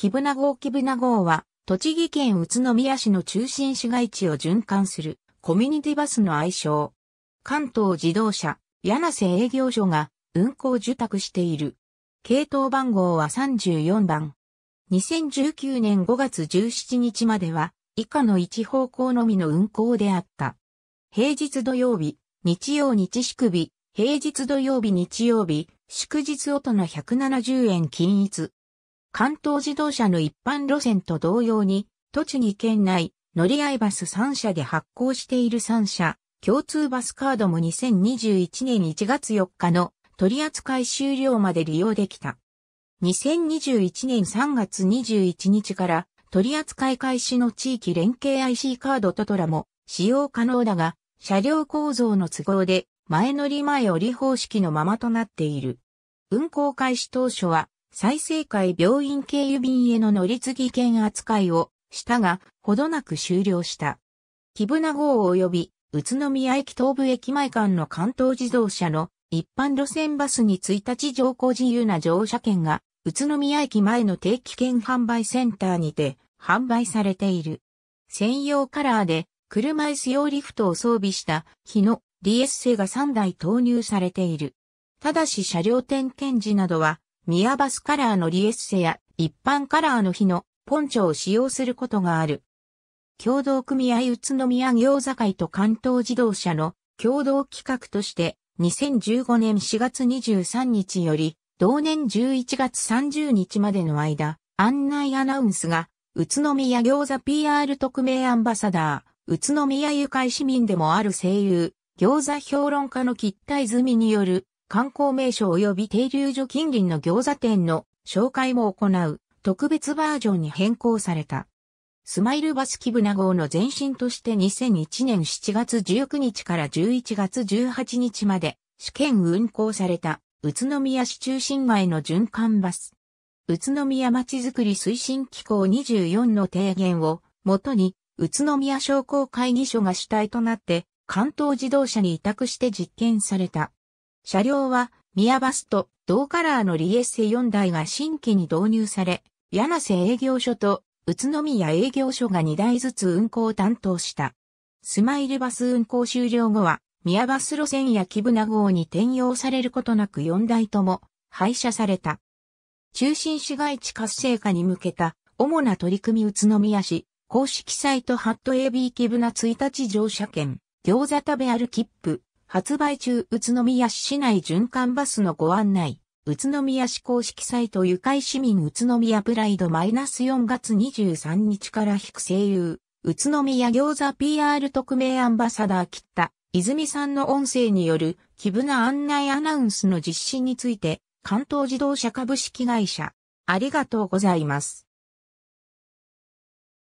キブナ号キブナ号は、栃木県宇都宮市の中心市街地を循環するコミュニティバスの愛称。関東自動車、柳瀬営業所が運行受託している。系統番号は34番。2019年5月17日までは、以下の一方向のみの運行であった。平日土曜日、日曜日宿日、平日土曜日日曜日、祝日音の170円均一。関東自動車の一般路線と同様に、栃木県内、乗り合いバス3社で発行している3社、共通バスカードも2021年1月4日の取扱い終了まで利用できた。2021年3月21日から取扱い開始の地域連携 IC カードトトラも使用可能だが、車両構造の都合で前乗り前折り方式のままとなっている。運行開始当初は再生会病院経由便への乗り継ぎ券扱いをしたが、ほどなく終了した。木船号及び宇都宮駅東部駅前間の関東自動車の一般路線バスに1日乗降自由な乗車券が宇都宮駅前の定期券販売センターにて販売されている。専用カラーで車椅子用リフトを装備した日の DS ッが3台投入されている。ただし車両点検時などはミバスカラーのリエッセや一般カラーの日のポンチョを使用することがある。共同組合宇都宮餃子会と関東自動車の共同企画として2015年4月23日より同年11月30日までの間案内アナウンスが宇都宮餃子 PR 特命アンバサダー宇都宮愉快市民でもある声優餃子評論家の吉田泉による観光名所及び停留所近隣の餃子店の紹介も行う特別バージョンに変更された。スマイルバスキブナ号の前身として2001年7月19日から11月18日まで試験運行された宇都宮市中心街の循環バス。宇都宮まちづくり推進機構24の提言をもとに宇都宮商工会議所が主体となって関東自動車に委託して実験された。車両は、ミヤバスと同カラーのリエッセ4台が新規に導入され、柳瀬営業所と宇都宮営業所が2台ずつ運行を担当した。スマイルバス運行終了後は、宮バス路線や木船号に転用されることなく4台とも廃車された。中心市街地活性化に向けた主な取り組み宇都宮市公式サイトハット AB 木船1日乗車券、餃子食べ歩きっぷ、発売中宇都宮市市内循環バスのご案内、宇都宮市公式サイト愉快市民宇都宮プライドマイナス4月23日から引く声優、宇都宮餃子 PR 特命アンバサダー切った泉さんの音声による、気分な案内アナウンスの実施について、関東自動車株式会社、ありがとうございます。